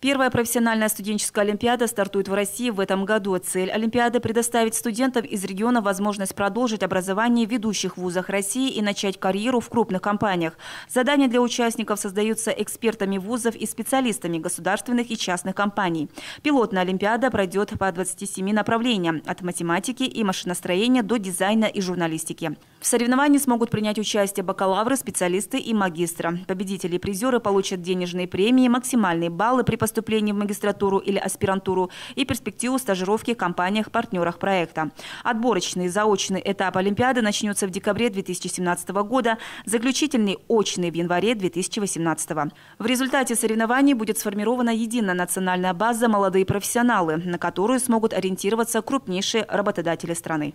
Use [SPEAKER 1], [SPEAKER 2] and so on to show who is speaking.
[SPEAKER 1] Первая профессиональная студенческая олимпиада стартует в России в этом году. Цель олимпиады – предоставить студентам из региона возможность продолжить образование в ведущих вузах России и начать карьеру в крупных компаниях. Задания для участников создаются экспертами вузов и специалистами государственных и частных компаний. Пилотная олимпиада пройдет по 27 направлениям – от математики и машиностроения до дизайна и журналистики. В соревновании смогут принять участие бакалавры, специалисты и магистры. Победители и призеры получат денежные премии, максимальные баллы при поступлении в магистратуру или аспирантуру и перспективу стажировки в компаниях-партнерах проекта. Отборочный и заочный этап Олимпиады начнется в декабре 2017 года, заключительный очный в январе 2018. В результате соревнований будет сформирована единая национальная база «Молодые профессионалы», на которую смогут ориентироваться крупнейшие работодатели страны.